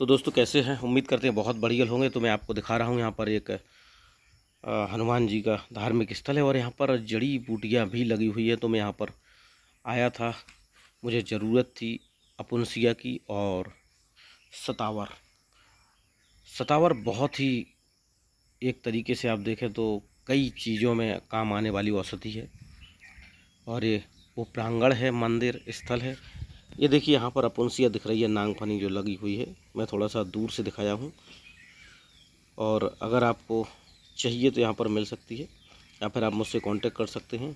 तो दोस्तों कैसे हैं उम्मीद करते हैं बहुत बढ़िया होंगे तो मैं आपको दिखा रहा हूँ यहाँ पर एक हनुमान जी का धार्मिक स्थल है और यहाँ पर जड़ी बूटियाँ भी लगी हुई है तो मैं यहाँ पर आया था मुझे ज़रूरत थी अपुनसिया की और सतावर सतावर बहुत ही एक तरीके से आप देखें तो कई चीज़ों में काम आने वाली औषधि है और ये वो प्रांगण है मंदिर स्थल है ये देखिए यहाँ पर अपुंसिया दिख रही है नांगफनी जो लगी हुई है मैं थोड़ा सा दूर से दिखाया हूँ और अगर आपको चाहिए तो यहाँ पर मिल सकती है या फिर आप मुझसे कांटेक्ट कर सकते हैं